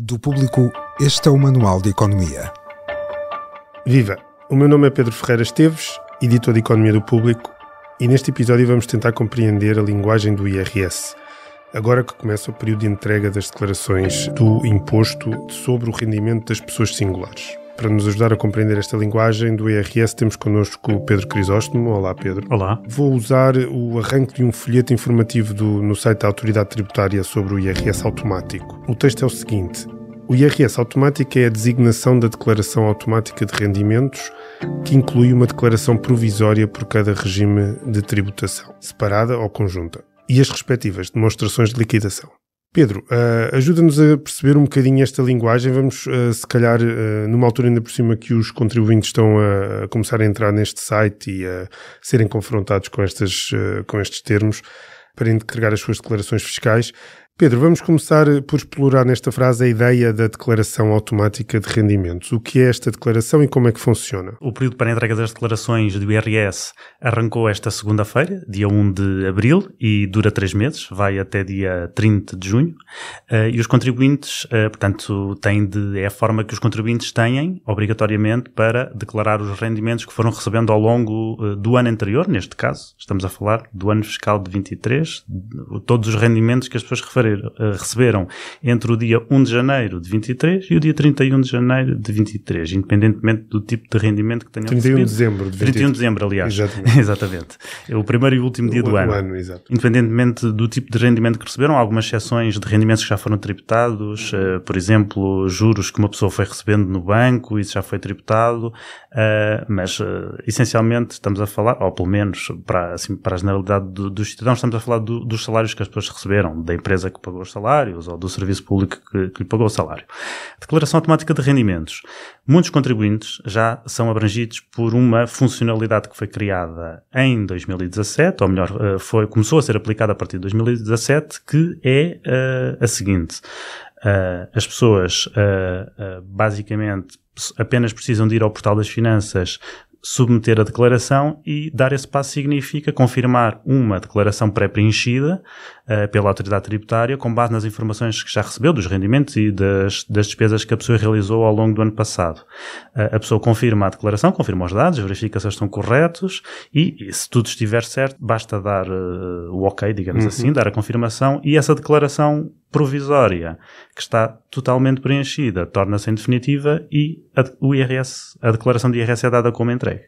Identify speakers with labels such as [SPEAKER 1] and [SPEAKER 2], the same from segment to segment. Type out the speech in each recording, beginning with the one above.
[SPEAKER 1] Do público, este é o Manual de Economia. Viva! O meu nome é Pedro Ferreira Esteves, editor de Economia do Público, e neste episódio vamos tentar compreender a linguagem do IRS. Agora que começa o período de entrega das declarações do imposto sobre o rendimento das pessoas singulares. Para nos ajudar a compreender esta linguagem do IRS, temos connosco o Pedro Crisóstomo. Olá, Pedro. Olá. Vou usar o arranque de um folheto informativo do, no site da Autoridade Tributária sobre o IRS automático. O texto é o seguinte: o IRS automático é a designação da declaração automática de rendimentos, que inclui uma declaração provisória por cada regime de tributação, separada ou conjunta, e as respectivas demonstrações de liquidação. Pedro, uh, ajuda-nos a perceber um bocadinho esta linguagem. Vamos, uh, se calhar, uh, numa altura ainda por cima que os contribuintes estão a, a, começar a entrar neste site e a serem confrontados com, estas, com estes termos para entregar as suas declarações fiscais. Pedro, vamos começar por explorar nesta frase a ideia da declaração automática de rendimentos. O que é esta declaração e como é que funciona? O período
[SPEAKER 2] para a entrega das declarações do IRS arrancou esta segunda-feira, dia 1 de abril, e dura três meses, vai até dia 30 de junho. Eh, e os contribuintes, eh, portanto, têm de, é a forma que os contribuintes têm, obrigatoriamente, para declarar os rendimentos que foram recebendo ao longo eh, do ano anterior, neste caso, estamos a falar do ano fiscal de 23, todos os rendimentos que as pessoas referem eh, receberam entre o dia 1 de janeiro de 23 e o dia 31 de janeiro de 23, independentemente do tipo de rendimento que tenham 31 recebido. 31 de dezembro de 23. 31 de dezembro, aliás. Exatamente. exatamente. É o primeiro e último dia o, do ano. ano exato. Independentemente do tipo de rendimento que receberam, há algumas exceções de rendimentos que já foram tributados, uh, por exemplo, juros que uma pessoa foi recebendo no banco, isso já foi tributado, uh, mas uh, essencialmente estamos a falar, ou pelo menos para, assim, para a generalidade do, dos cidadãos, estamos a falar do, dos salários que as pessoas receberam, da empresa que que pagou os salários ou do serviço público que, que lhe pagou o salário. Declaração automática de rendimentos. Muitos contribuintes já são abrangidos por uma funcionalidade que foi criada em 2017, ou melhor, eh, foi, começou a ser aplicada a partir de 2017, que é uh, a seguinte. Uh, as pessoas uh, basicamente apenas precisam de ir ao portal das finanças submeter a declaração e dar esse passo significa confirmar uma declaração pré-preenchida eh, pela autoridade tributária com base nas informações que já recebeu dos rendimentos e das, das despesas que a pessoa realizou ao longo do ano passado. Eh, a pessoa confirma a declaração, confirma os dados, verifica se eles estão corretos e, e se tudo estiver certo, basta dar uh, o ok, digamos uhum. assim, dar a confirmação e essa declaração provisória, que está totalmente preenchida, torna-se em definitiva e a, o IRS, a declaração de IRS é dada como entregue.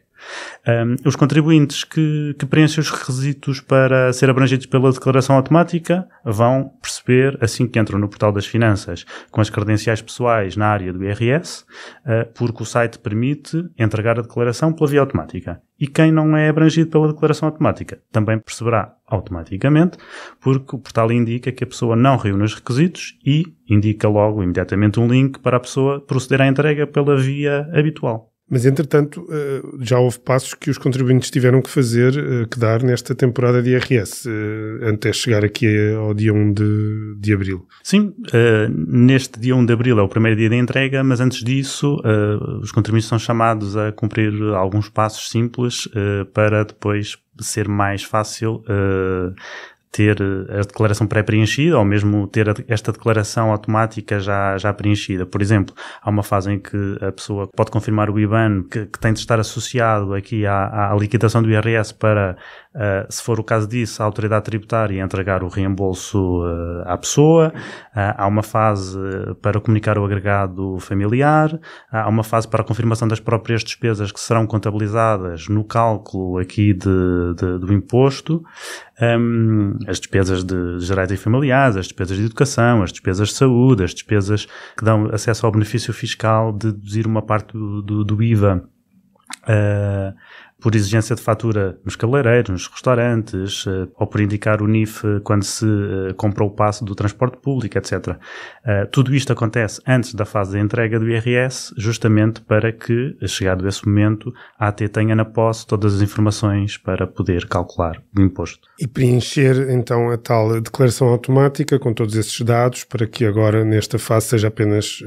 [SPEAKER 2] Um, os contribuintes que, que preenchem os requisitos para ser abrangidos pela declaração automática vão perceber, assim que entram no portal das finanças, com as credenciais pessoais na área do IRS, uh, ah, porque o site permite entregar a declaração pela via automática. E quem não é abrangido pela declaração automática também perceberá automaticamente, porque o portal indica que a pessoa não reúne os requisitos e indica logo imediatamente um link para a pessoa proceder à entrega pela via
[SPEAKER 1] habitual. Mas, entretanto, eh, já houve passos que os contribuintes tiveram que fazer, eh, que dar nesta temporada de IRS, eh, até chegar aqui ao dia 1 de, de abril. Sim, neste dia 1
[SPEAKER 2] de abril é o primeiro dia de entrega, mas antes disso, os contribuintes são chamados a cumprir alguns passos simples para depois ser mais fácil ter eh, a declaração pré-preenchida ou mesmo ter esta declaração automática já, já preenchida. Por exemplo, há uma fase em que a pessoa pode confirmar o IBAN que, que tem de estar associado aqui à, à liquidação do IRS para Uh, se for o caso disso, a autoridade tributária entregar o reembolso uh, à pessoa, uh, há uma fase para comunicar o agregado familiar, há uma fase para a confirmação das próprias despesas que serão contabilizadas no cálculo aqui de, de do imposto, um, ehm, as despesas de gerais e familiares, as despesas de educação, as despesas de saúde, as despesas que dão acesso ao benefício fiscal de deduzir uma parte do, do, do IVA. Uh, por exigência de fatura nos cabeleireiros, nos restaurantes, eh, ou por indicar o NIF eh, quando se eh, compra o passo do transporte público, etc. Tudo isto acontece antes da fase de entrega do IRS, justamente para que, chegado esse momento, a AT tenha na posse todas as informações para poder calcular o imposto.
[SPEAKER 1] E preencher então a tal declaração automática com todos esses dados para que agora, nesta fase, seja apenas,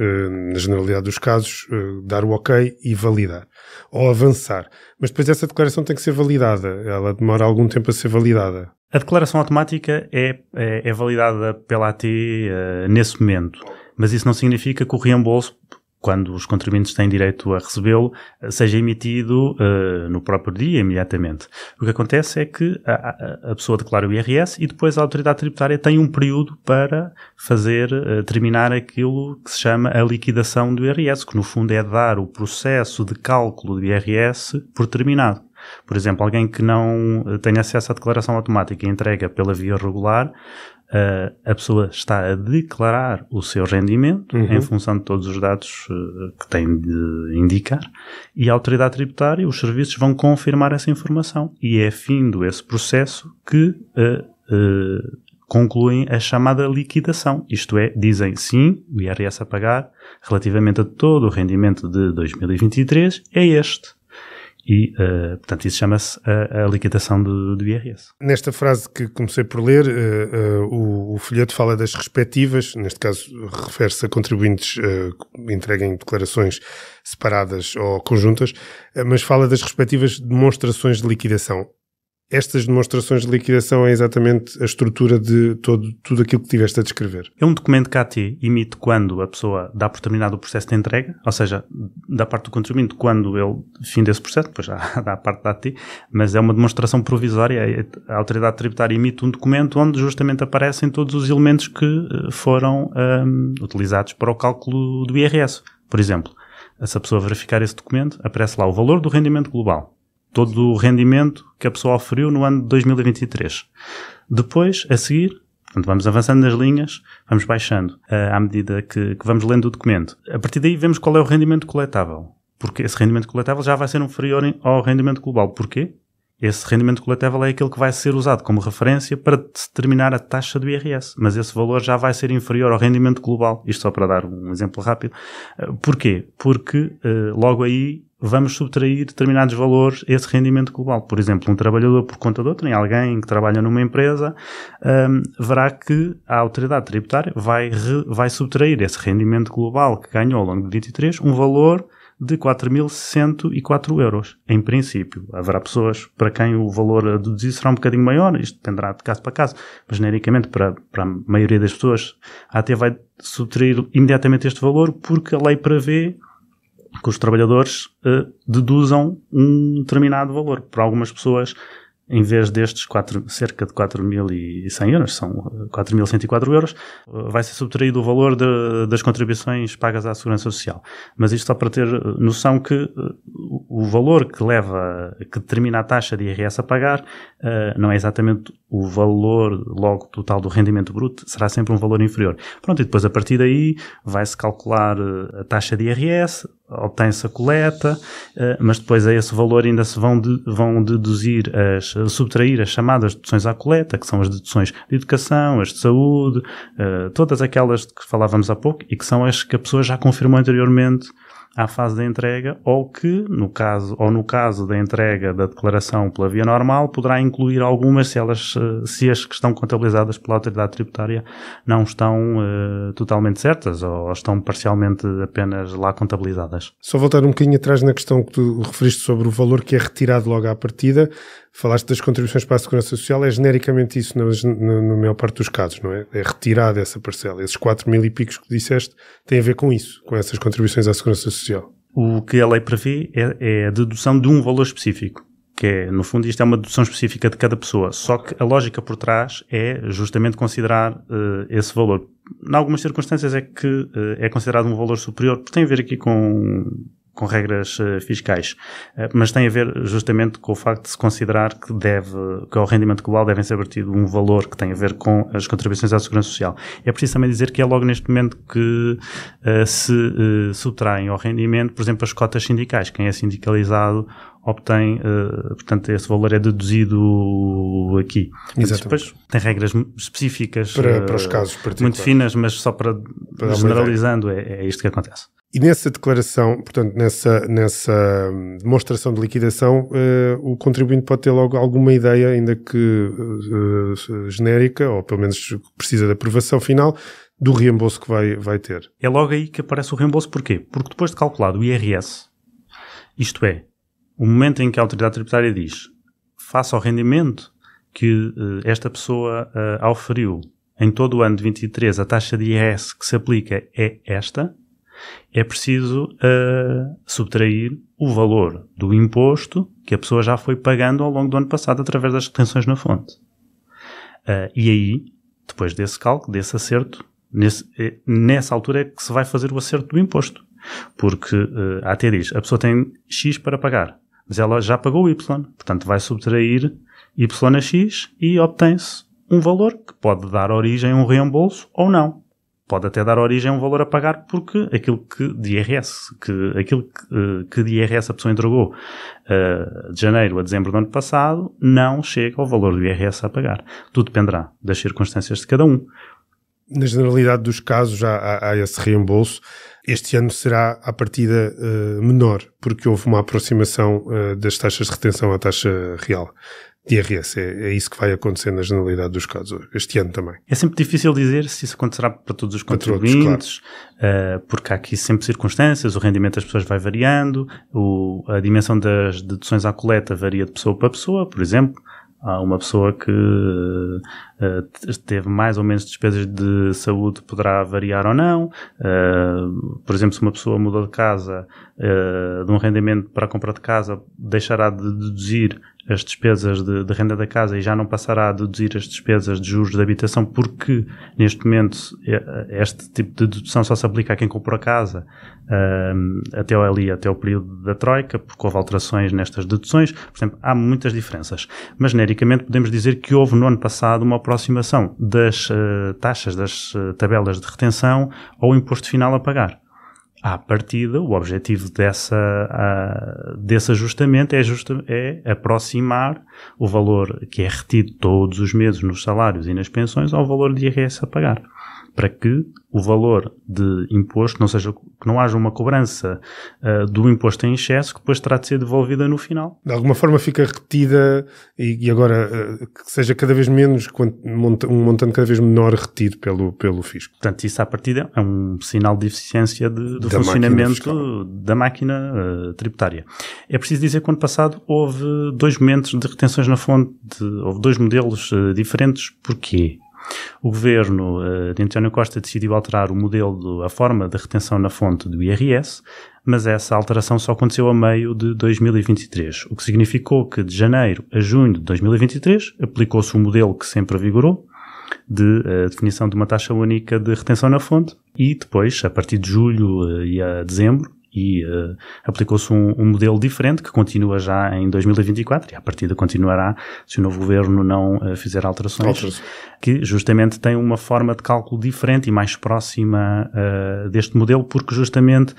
[SPEAKER 1] na generalidade dos casos, dar o ok e validar ou avançar. Mas depois essa declaração tem que ser validada, ela demora algum tempo a ser validada. A declaração
[SPEAKER 2] automática é, é, é validada pela AT uh, eh, nesse
[SPEAKER 1] momento, mas isso não significa
[SPEAKER 2] que o reembolso quando os contribuintes têm direito a recebê-lo, eh, seja emitido uh, no próprio dia, imediatamente. O que acontece é que a, a, pessoa declara o IRS e depois a autoridade tributária tem um período para fazer uh, terminar aquilo que se chama a liquidação do IRS, que no fundo é dar o processo de cálculo do IRS por terminado. Por exemplo, alguém que não eh, tem acesso à declaração automática e entrega pela via regular, uh, a pessoa está a declarar o seu rendimento uhum. em função de todos os dados uh, que tem de indicar e a autoridade tributária, os serviços vão confirmar essa informação e é findo esse processo que uh, concluem a chamada liquidação, isto é, dizem sim, o IRS a pagar relativamente a todo o rendimento de 2023 é este e, uh, portanto, isso chama-se a, a, liquidação do, do, IRS.
[SPEAKER 1] Nesta frase que comecei por ler, uh, uh, o, o, folheto fala das respectivas, neste caso refere-se a contribuintes que entreguem declarações separadas ou conjuntas, mas fala das respectivas demonstrações de liquidação estas demonstrações de liquidação é exatamente a estrutura de todo, tudo aquilo que tiveste a descrever.
[SPEAKER 2] É um documento que a TI emite quando a pessoa dá por terminado o processo de entrega, ou seja, da parte do contribuinte, quando ele fim desse processo, depois já dá a parte da ATI, mas é uma demonstração provisória. É, a autoridade tributária emite um documento onde justamente aparecem todos os elementos que eh, foram um, utilizados para o cálculo do IRS. Por exemplo, se a pessoa verificar esse documento, aparece lá o valor do rendimento global todo o rendimento que a pessoa oferiu no ano de 2023. Depois, a seguir, Portanto, vamos avançando nas linhas, vamos baixando uh, à medida que, que, vamos lendo o documento. A partir daí vemos qual é o rendimento coletável, porque esse rendimento coletável já vai ser inferior ao rendimento global. Porquê? Esse rendimento coletável é aquele que vai ser usado como referência para determinar a taxa do IRS, mas esse valor já vai ser inferior ao rendimento global. Isto só para dar um exemplo rápido. Eh, porquê? Porque eh, logo aí vamos subtrair determinados valores a esse rendimento global. Por exemplo, um trabalhador por conta de outro, alguém que trabalha numa empresa, um, verá que a autoridade tributária vai, re, vai subtrair esse rendimento global que ganhou ao longo de 23 um valor de 4.104 euros, em princípio. Haverá pessoas para quem o valor do deduzir será um bocadinho maior, isto dependerá de caso para caso, mas genericamente para, para a maioria das pessoas até vai subtrair imediatamente este valor porque a lei prevê que os trabalhadores uh, deduzam um determinado valor. Para algumas pessoas, em vez destes 4, cerca de 4.100 euros, são 4.104 eh, euros, eh, vai ser subtraído o valor de, das contribuições pagas à Segurança Social. Mas isto só para ter noção que o valor que leva, que determina a taxa de IRS a pagar, uh, não é exatamente o valor logo total do rendimento bruto, será sempre um valor inferior. Pronto, e depois a partir daí vai-se calcular eh, a taxa de IRS, obtém-se a coleta, eh, mas depois a esse valor ainda se vão, de, vão deduzir, as, subtrair as chamadas deduções à coleta, que são as deduções de educação, as de saúde, todas aquelas de que falávamos há pouco e que são as que a pessoa já confirmou anteriormente à fase da entrega ou que, no caso, ou no caso da entrega da declaração pela via normal, poderá incluir algumas se, elas, eh, se as que estão contabilizadas pela autoridade tributária não estão uh, totalmente certas ou estão parcialmente apenas lá contabilizadas.
[SPEAKER 1] Só voltar um bocadinho atrás na questão que tu referiste sobre o valor que é retirado logo à partida, falaste das contribuições para a segurança social, é genericamente isso na, na, na maior parte dos casos, não é? É retirada essa parcela. Esses 4 mil e picos que disseste têm a ver com isso, com essas contribuições à segurança social. O
[SPEAKER 2] que a lei prevê é, é a dedução de um valor específico que é, no fundo, isto é uma dedução específica de cada pessoa. Só que a lógica por trás é justamente considerar uh, esse valor. Em algumas circunstâncias é que uh, é considerado um valor superior, porque tem a ver aqui com com regras uh, fiscais, uh, mas tem a ver justamente com o facto de se considerar que deve, que ao é rendimento global deve ser abatido um valor que tem a ver com as contribuições à segurança social. É preciso também dizer que é logo neste momento que uh, se subtraem ao rendimento, por exemplo, as cotas sindicais. Quem é sindicalizado obtém, portanto, esse valor é deduzido aqui. Exatamente. Depois tem regras específicas para, para os casos particulares. muito finas, mas só para, para generalizando, é, é isto que acontece.
[SPEAKER 1] E nessa declaração, portanto, nessa, nessa hum, demonstração de liquidação, eh, o contribuinte pode ter logo alguma ideia, ainda que eh, eh, genérica, ou pelo menos precisa de aprovação final, do reembolso que vai, vai ter. É logo aí que aparece o reembolso, porquê? Porque depois de calculado o IRS, isto é, o momento
[SPEAKER 2] em que a autoridade tributária diz faça o rendimento que esta pessoa uh, em todo o ano de 23, a taxa de IRS que se aplica é esta é preciso uh, subtrair o valor do imposto que a pessoa já foi pagando ao longo do ano passado através das retenções na fonte. Uh, e aí, depois desse cálculo, desse acerto, nesse, eh, nessa altura é que se vai fazer o acerto do imposto. Porque uh, até diz, a pessoa tem X para pagar, mas ela já pagou Y, portanto vai subtrair Y a X e obtém-se um valor que pode dar origem a um reembolso ou não pode até dar origem a um valor a pagar porque aquilo que de IRS, que, aquilo que, eh, que de IRS a pessoa entregou uh, de janeiro a dezembro do ano passado não chega ao valor do IRS a pagar. Tudo dependerá
[SPEAKER 1] das circunstâncias de cada um. Na generalidade dos casos há, há, há esse reembolso. Este ano será a partida uh, menor, porque houve uma aproximação uh, das taxas de retenção à taxa real. IRS. É, é, isso que vai acontecer na generalidade dos casos este ano também. É sempre difícil dizer
[SPEAKER 2] se isso acontecerá para todos os contribuintes,
[SPEAKER 1] todos, eh, claro. porque
[SPEAKER 2] há aqui sempre circunstâncias, o rendimento das pessoas vai variando, o, a dimensão das deduções à coleta varia de pessoa para pessoa, por exemplo. Há uma pessoa que uh, teve mais ou menos despesas de saúde, poderá variar ou não. Uh, por exemplo, se uma pessoa mudou de casa, uh, de um rendimento para a compra de casa, deixará de deduzir as despesas de, de, renda da casa e já não passará a deduzir as despesas de juros da habitação, porque neste momento é, é, este tipo de dedução só se aplica a quem comprou a casa até até ali, até o período da Troika, porque houve alterações nestas deduções. Por exemplo, há muitas diferenças. Mas genericamente podemos dizer que houve no ano passado uma aproximação das uh, taxas, das uh, tabelas de retenção ao imposto final a pagar à partida, o objetivo dessa, a, desse ajustamento é, justa, é aproximar o valor que é retido todos os meses nos salários e nas pensões ao valor de IRS a pagar para que o valor de imposto, não seja que não haja uma cobrança uh, do imposto em excesso que depois terá de ser devolvida no final.
[SPEAKER 1] De alguma forma fica retida e, e agora uh, que seja cada vez menos, um montante cada vez menor retido pelo, pelo fisco. Portanto, isso à partida é um sinal de eficiência
[SPEAKER 2] de, do da funcionamento máquina da máquina uh, tributária. É preciso dizer que no ano passado houve dois momentos de retenções na fonte, de, houve dois modelos diferentes. Porquê? O governo eh, de António Costa decidiu alterar o modelo, a forma da retenção na fonte do IRS, mas essa alteração só aconteceu a meio de 2023, o que significou que de janeiro a junho de 2023 aplicou-se o um modelo que sempre vigorou, de eh, definição de uma taxa única de retenção na fonte, e depois, a partir de julho eh, e a dezembro, e uh, aplicou-se um, um, modelo diferente que continua já em 2024 e a partir de continuará se o novo governo não uh, fizer alterações, alterações que justamente tem uma forma de cálculo diferente e mais próxima uh, deste modelo porque justamente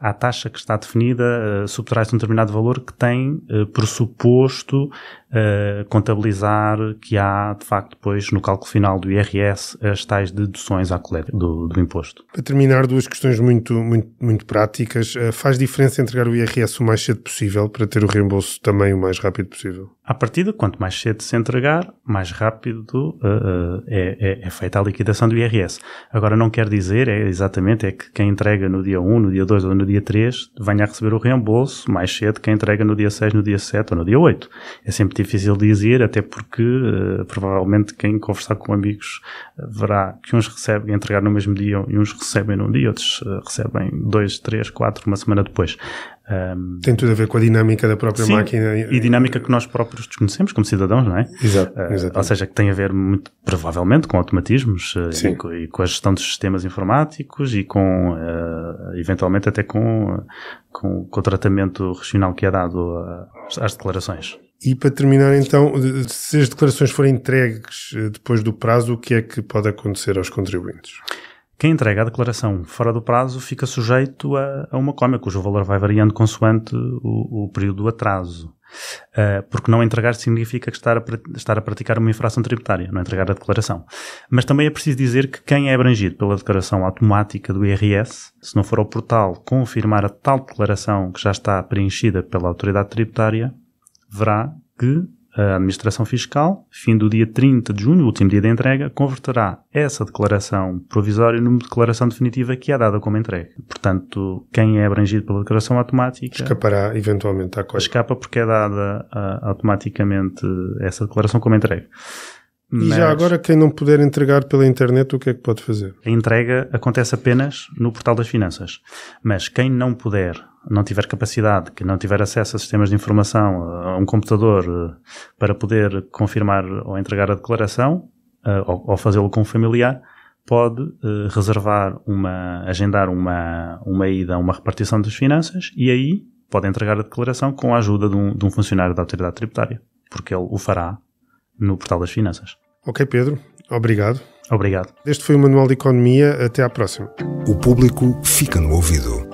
[SPEAKER 2] a taxa que está definida uh, subtrai-se um determinado valor que tem uh, pressuposto uh, contabilizar que há, de facto, depois no cálculo final do IRS as tais deduções à coleta do, do imposto.
[SPEAKER 1] Para terminar, duas questões muito, muito, muito práticas. Uh, faz diferença entregar o IRS o mais cedo possível para ter o reembolso também o mais rápido possível? A partir de quanto mais cedo se entregar, mais rápido
[SPEAKER 2] uh, é, é, é, feita a liquidação do IRS. Agora, não quer dizer é exatamente é que quem entrega no dia 1, no dia 2 ou no dia 3 venha a receber o reembolso mais cedo que quem entrega no dia 6, no dia 7 ou no dia 8. É sempre difícil dizer, até porque uh, provavelmente quem conversar com amigos eh, verá que uns recebem entregar no mesmo dia e uns recebem num dia, outros uh, recebem dois, três, quatro, uma semana depois. Um, Tem tudo a ver com a dinâmica da própria sim, máquina. E dinâmica que nós próprios desconhecemos como cidadãos, não é? Exato. Uh, ou seja, que tem a ver muito provavelmente com automatismos e com, e, com a gestão dos sistemas informáticos e com, uh, eventualmente, até com, com, com, o tratamento regional que é dado às declarações.
[SPEAKER 1] E para terminar, então, se as declarações forem entregues eh, depois do prazo, o que é que pode acontecer aos contribuintes? Quem entrega a declaração fora do
[SPEAKER 2] prazo fica sujeito a, a uma cómica, cujo valor vai variando consoante o, o período do atraso. Uh, porque não entregar significa estar a, estar a praticar uma infração tributária, não entregar a declaração. Mas também é preciso dizer que quem é abrangido pela declaração automática do IRS, se não for ao portal confirmar a tal declaração que já está preenchida pela autoridade tributária, verá que a Administração Fiscal, fim do dia 30 de junho, último dia da entrega, converterá essa declaração provisória numa declaração definitiva que é dada como entrega. Portanto, quem é abrangido pela declaração automática. Escapará eventualmente à coisa. Escapa porque é dada uh, automaticamente essa declaração como entrega. E já
[SPEAKER 1] agora, quem não puder entregar pela internet, o que é que pode fazer? A
[SPEAKER 2] entrega acontece apenas no portal das finanças. Mas quem não puder não tiver capacidade, que não tiver acesso a sistemas de informação, a um computador eh, para poder confirmar ou entregar a declaração, eh, ou, fazê-lo com um familiar, pode eh, reservar uma, agendar uma, uma ida a uma repartição das finanças e aí pode entregar a declaração com a ajuda de um, de um funcionário da autoridade tributária, porque ele o fará no portal das finanças.
[SPEAKER 1] Ok, Pedro, obrigado. Obrigado. Este foi o Manual de Economia. Até à próxima. O público fica no ouvido.